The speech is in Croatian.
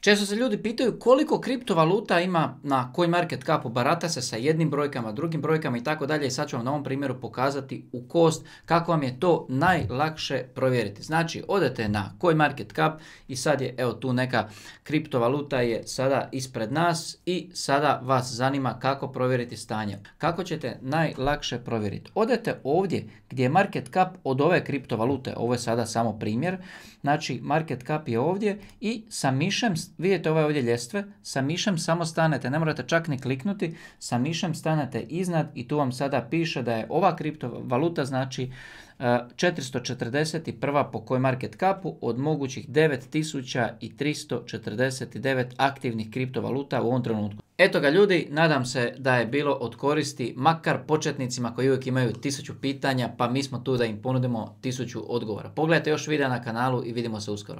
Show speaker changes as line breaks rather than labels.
Često se ljudi pitaju koliko kriptovaluta ima na koji market capu, barata se sa jednim brojkama, drugim brojkama i tako dalje i sad ću vam na ovom primjeru pokazati u kost kako vam je to najlakše provjeriti. Znači odete na koji market cap i sad je evo tu neka kriptovaluta je sada ispred nas i sada vas zanima kako provjeriti stanje. Kako ćete najlakše provjeriti? Odete ovdje gdje je market cap od ove kriptovalute, ovo je sada samo primjer, znači market cap je ovdje i sa mišem vidite ove ovdje ljestve, sa mišem samo stanete, ne morate čak ni kliknuti, sa mišem stanete iznad i tu vam sada piše da je ova kriptovaluta znači 441. E, po kojoj market capu od mogućih 9349 aktivnih kriptovaluta u ovom trenutku. Eto ga ljudi, nadam se da je bilo od koristi makar početnicima koji uvijek imaju tisuću pitanja, pa mi smo tu da im ponudimo tisuću odgovora. Pogledajte još videa na kanalu i vidimo se uskoro.